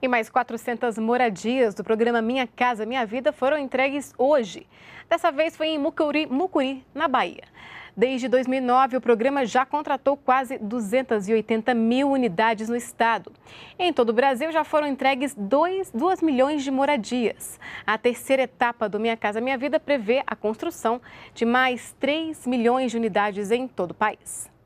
E mais 400 moradias do programa Minha Casa Minha Vida foram entregues hoje. Dessa vez foi em Mucuri, Mucuri na Bahia. Desde 2009, o programa já contratou quase 280 mil unidades no estado. Em todo o Brasil, já foram entregues 2, 2 milhões de moradias. A terceira etapa do Minha Casa Minha Vida prevê a construção de mais 3 milhões de unidades em todo o país.